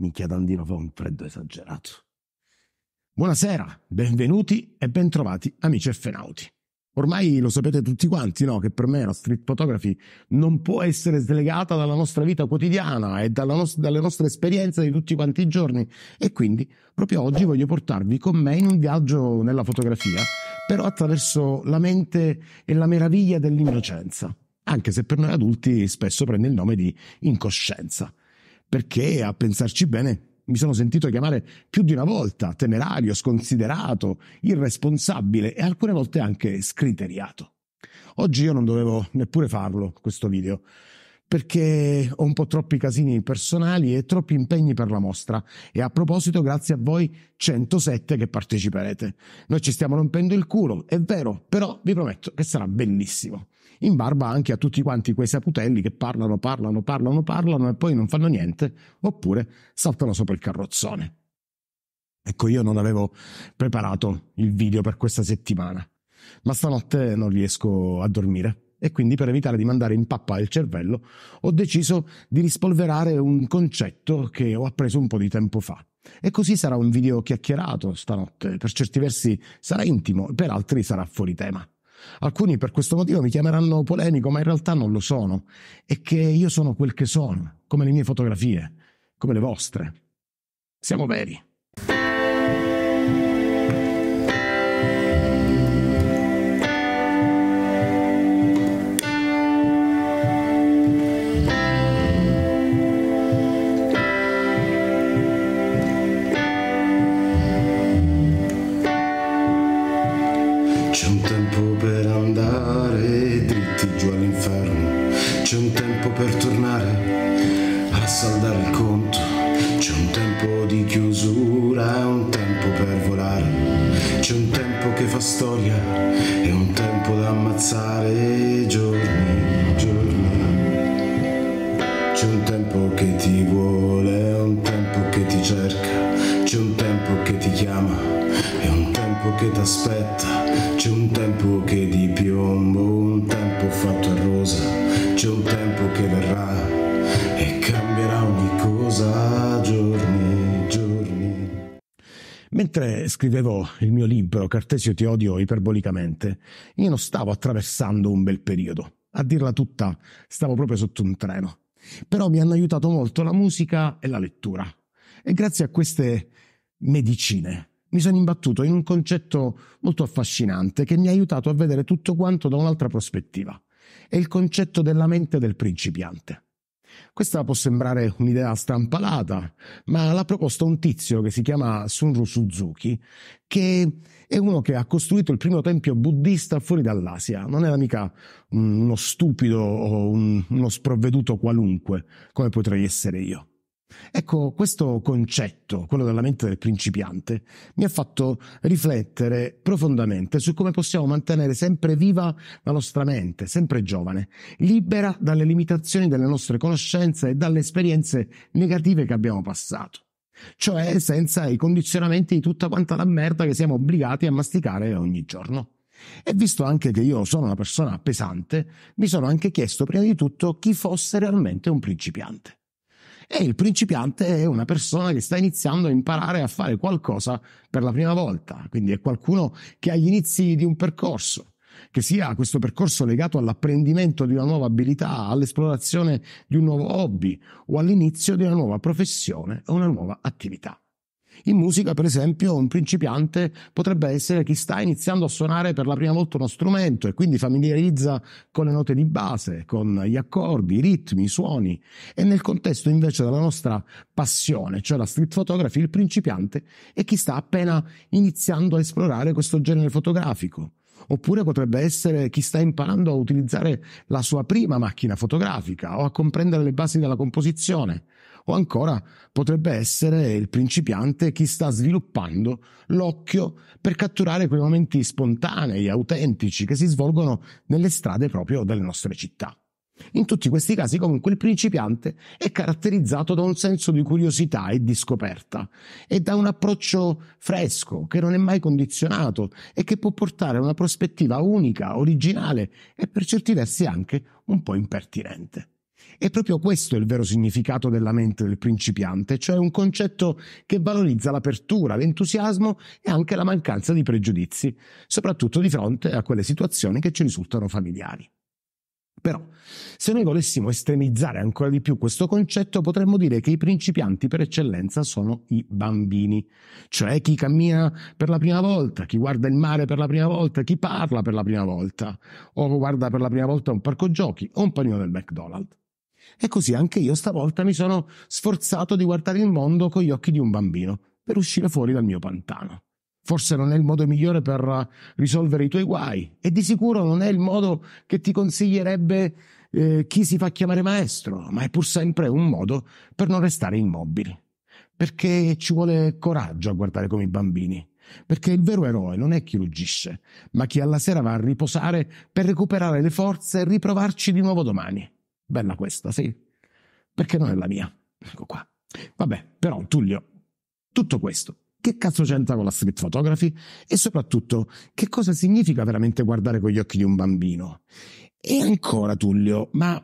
Minchia Dandino fa un freddo esagerato. Buonasera, benvenuti e bentrovati amici effenauti. Ormai lo sapete tutti quanti, no? Che per me la street photography non può essere slegata dalla nostra vita quotidiana e nos- dalle nostre esperienze di tutti quanti i giorni. E quindi proprio oggi voglio portarvi con me in un viaggio nella fotografia, però attraverso la mente e la meraviglia dell'innocenza anche se per noi adulti spesso prende il nome di incoscienza perché a pensarci bene mi sono sentito chiamare più di una volta temerario, sconsiderato, irresponsabile e alcune volte anche scriteriato. Oggi io non dovevo neppure farlo questo video perché ho un po' troppi casini personali e troppi impegni per la mostra. E a proposito, grazie a voi 107 che parteciperete. Noi ci stiamo rompendo il culo, è vero, però vi prometto che sarà bellissimo in barba anche a tutti quanti quei saputelli che parlano, parlano, parlano, parlano e poi non fanno niente, oppure saltano sopra il carrozzone. Ecco, io non avevo preparato il video per questa settimana, ma stanotte non riesco a dormire e quindi per evitare di mandare in pappa il cervello ho deciso di rispolverare un concetto che ho appreso un po' di tempo fa. E così sarà un video chiacchierato stanotte, per certi versi sarà intimo, per altri sarà fuori tema. Alcuni per questo motivo mi chiameranno polemico, ma in realtà non lo sono. È che io sono quel che sono, come le mie fotografie, come le vostre. Siamo veri. un tempo per andare dritti giù all'inferno, c'è un tempo per tornare a saldare il conto, c'è un tempo di chiusura, un tempo per volare, c'è un tempo che fa storia e un tempo da ammazzare giorni, giorni, c'è un tempo che ti vuole. che t'aspetta, c'è un tempo che di piombo, un tempo fatto a rosa, c'è un tempo che verrà e cambierà ogni cosa giorni, giorni. Mentre scrivevo il mio libro Cartesio ti odio iperbolicamente, io non stavo attraversando un bel periodo. A dirla tutta, stavo proprio sotto un treno. Però mi hanno aiutato molto la musica e la lettura. E grazie a queste medicine mi sono imbattuto in un concetto molto affascinante che mi ha aiutato a vedere tutto quanto da un'altra prospettiva. È il concetto della mente del principiante. Questa può sembrare un'idea strampalata, ma l'ha proposta un tizio che si chiama Sunru Suzuki, che è uno che ha costruito il primo tempio buddista fuori dall'Asia. Non era mica uno stupido o uno sprovveduto qualunque, come potrei essere io. Ecco, questo concetto, quello della mente del principiante, mi ha fatto riflettere profondamente su come possiamo mantenere sempre viva la nostra mente, sempre giovane, libera dalle limitazioni delle nostre conoscenze e dalle esperienze negative che abbiamo passato, cioè senza i condizionamenti di tutta quanta la merda che siamo obbligati a masticare ogni giorno. E visto anche che io sono una persona pesante, mi sono anche chiesto prima di tutto chi fosse realmente un principiante. E il principiante è una persona che sta iniziando a imparare a fare qualcosa per la prima volta, quindi è qualcuno che ha gli inizi di un percorso che sia questo percorso legato all'apprendimento di una nuova abilità, all'esplorazione di un nuovo hobby o all'inizio di una nuova professione o una nuova attività. In musica, per esempio, un principiante potrebbe essere chi sta iniziando a suonare per la prima volta uno strumento e quindi familiarizza con le note di base, con gli accordi, i ritmi, i suoni. E nel contesto invece della nostra passione, cioè la street photography, il principiante è chi sta appena iniziando a esplorare questo genere fotografico. Oppure potrebbe essere chi sta imparando a utilizzare la sua prima macchina fotografica o a comprendere le basi della composizione o ancora potrebbe essere il principiante chi sta sviluppando l'occhio per catturare quei momenti spontanei, autentici, che si svolgono nelle strade proprio delle nostre città. In tutti questi casi comunque il principiante è caratterizzato da un senso di curiosità e di scoperta e da un approccio fresco che non è mai condizionato e che può portare a una prospettiva unica, originale e per certi versi anche un po' impertinente. E proprio questo è il vero significato della mente del principiante, cioè un concetto che valorizza l'apertura, l'entusiasmo e anche la mancanza di pregiudizi, soprattutto di fronte a quelle situazioni che ci risultano familiari. Però, se noi volessimo estremizzare ancora di più questo concetto, potremmo dire che i principianti per eccellenza sono i bambini, cioè chi cammina per la prima volta, chi guarda il mare per la prima volta, chi parla per la prima volta, o guarda per la prima volta un parco giochi o un panino del McDonald's. E così anche io stavolta mi sono sforzato di guardare il mondo con gli occhi di un bambino, per uscire fuori dal mio pantano. Forse non è il modo migliore per risolvere i tuoi guai, e di sicuro non è il modo che ti consiglierebbe eh, chi si fa chiamare maestro, ma è pur sempre un modo per non restare immobili. Perché ci vuole coraggio a guardare come i bambini. Perché il vero eroe non è chi ruggisce, ma chi alla sera va a riposare per recuperare le forze e riprovarci di nuovo domani. Bella questa, sì. Perché non è la mia. Ecco qua. Vabbè, però, Tullio, tutto questo che cazzo c'entra con la street photography? E soprattutto, che cosa significa veramente guardare con gli occhi di un bambino? E ancora, Tullio, ma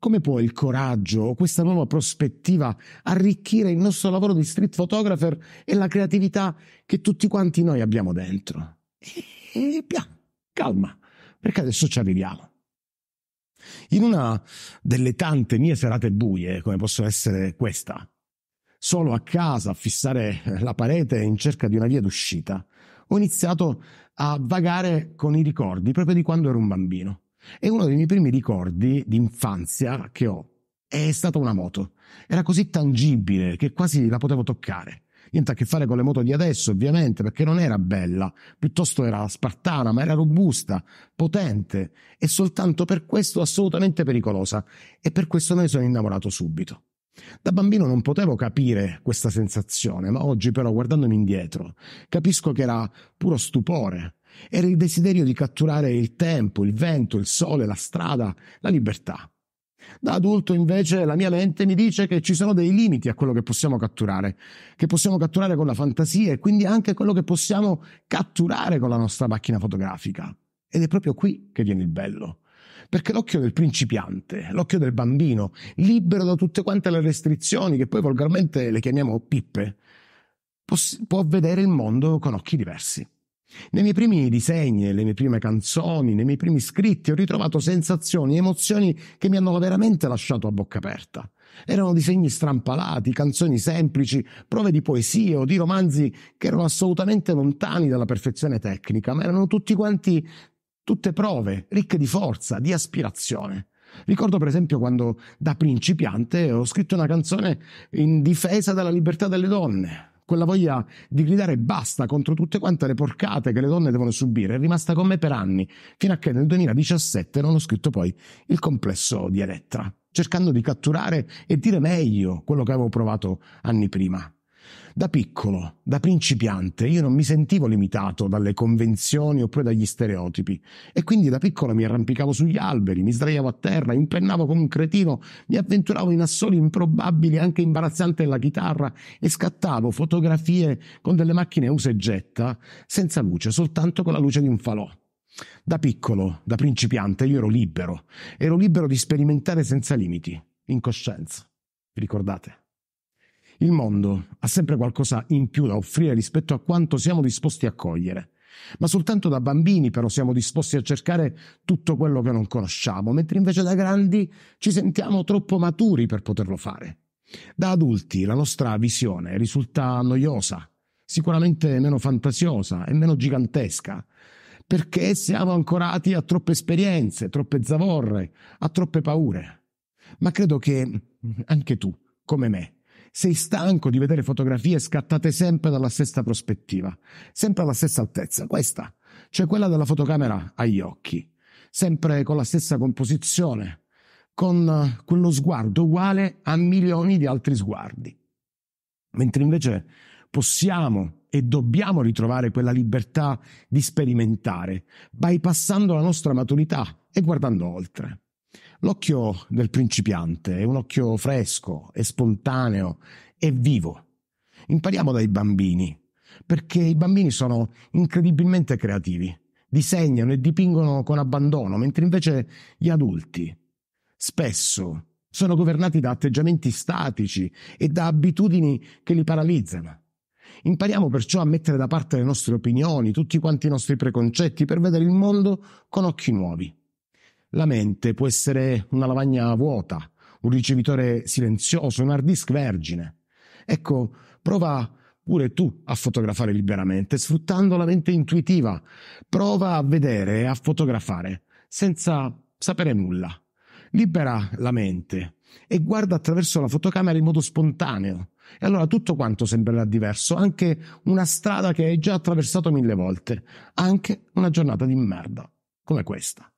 come può il coraggio o questa nuova prospettiva arricchire il nostro lavoro di street photographer e la creatività che tutti quanti noi abbiamo dentro? E, via, calma, perché adesso ci arriviamo in una delle tante mie serate buie, come posso essere questa, solo a casa a fissare la parete in cerca di una via d'uscita, ho iniziato a vagare con i ricordi proprio di quando ero un bambino. E uno dei miei primi ricordi di infanzia che ho è stata una moto. Era così tangibile che quasi la potevo toccare niente a che fare con le moto di adesso ovviamente perché non era bella, piuttosto era spartana ma era robusta, potente e soltanto per questo assolutamente pericolosa e per questo me ne sono innamorato subito. Da bambino non potevo capire questa sensazione, ma oggi però guardandomi indietro capisco che era puro stupore, era il desiderio di catturare il tempo, il vento, il sole, la strada, la libertà. Da adulto invece la mia mente mi dice che ci sono dei limiti a quello che possiamo catturare, che possiamo catturare con la fantasia e quindi anche quello che possiamo catturare con la nostra macchina fotografica. Ed è proprio qui che viene il bello. Perché l'occhio del principiante, l'occhio del bambino, libero da tutte quante le restrizioni, che poi volgarmente le chiamiamo pippe, può vedere il mondo con occhi diversi. Nei miei primi disegni, nelle mie prime canzoni, nei miei primi scritti ho ritrovato sensazioni e emozioni che mi hanno veramente lasciato a bocca aperta. Erano disegni strampalati, canzoni semplici, prove di poesie o di romanzi che erano assolutamente lontani dalla perfezione tecnica, ma erano tutti quanti tutte prove, ricche di forza, di aspirazione. Ricordo per esempio quando da principiante ho scritto una canzone in difesa della libertà delle donne, quella voglia di gridare basta contro tutte quante le porcate che le donne devono subire è rimasta con me per anni, fino a che nel 2017 non ho scritto poi il complesso di Elettra, cercando di catturare e dire meglio quello che avevo provato anni prima. Da piccolo, da principiante, io non mi sentivo limitato dalle convenzioni oppure dagli stereotipi e quindi da piccolo mi arrampicavo sugli alberi, mi sdraiavo a terra, impennavo come un cretino, mi avventuravo in assoli improbabili e anche imbarazzanti alla chitarra e scattavo fotografie con delle macchine usa e getta, senza luce, soltanto con la luce di un falò. Da piccolo, da principiante, io ero libero, ero libero di sperimentare senza limiti, in coscienza. Vi ricordate? Il mondo ha sempre qualcosa in più da offrire rispetto a quanto siamo disposti a cogliere. Ma soltanto da bambini però siamo disposti a cercare tutto quello che non conosciamo, mentre invece da grandi ci sentiamo troppo maturi per poterlo fare. Da adulti la nostra visione risulta noiosa, sicuramente meno fantasiosa e meno gigantesca, perché siamo ancorati a troppe esperienze, troppe zavorre, a troppe paure. Ma credo che anche tu, come me, sei stanco di vedere fotografie scattate sempre dalla stessa prospettiva, sempre alla stessa altezza, questa, cioè quella della fotocamera agli occhi, sempre con la stessa composizione, con eh, quello sguardo uguale a milioni di altri sguardi. Mentre invece possiamo e dobbiamo ritrovare quella libertà di sperimentare, bypassando la nostra maturità e guardando oltre. L'occhio del principiante è un occhio fresco, è spontaneo, è vivo. Impariamo dai bambini, perché i bambini sono incredibilmente creativi, disegnano e dipingono con abbandono, mentre invece gli adulti spesso sono governati da atteggiamenti statici e da abitudini che li paralizzano. Impariamo perciò a mettere da parte le nostre opinioni, tutti quanti i nostri preconcetti, per vedere il mondo con occhi nuovi. La mente può essere una lavagna vuota, un ricevitore silenzioso, un hard disk vergine. Ecco, prova pure tu a fotografare liberamente, sfruttando la mente intuitiva. Prova a vedere e a fotografare, senza sapere nulla. Libera la mente e guarda attraverso la fotocamera in modo spontaneo. E allora tutto quanto sembrerà diverso, anche una strada che hai già attraversato mille volte, anche una giornata di merda come questa.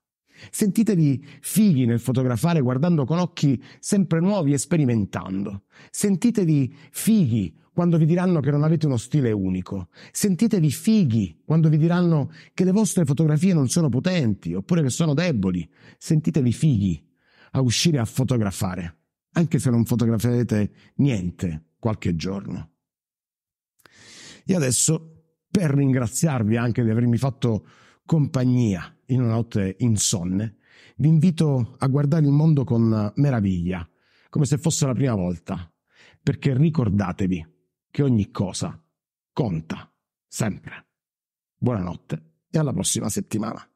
Sentitevi fighi nel fotografare guardando con occhi sempre nuovi e sperimentando. Sentitevi fighi quando vi diranno che non avete uno stile unico. Sentitevi fighi quando vi diranno che le vostre fotografie non sono potenti oppure che sono deboli. Sentitevi fighi a uscire a fotografare, anche se non fotograferete niente qualche giorno. E adesso, per ringraziarvi anche di avermi fatto compagnia in una notte insonne, vi invito a guardare il mondo con meraviglia, come se fosse la prima volta, perché ricordatevi che ogni cosa conta, sempre. Buonanotte e alla prossima settimana.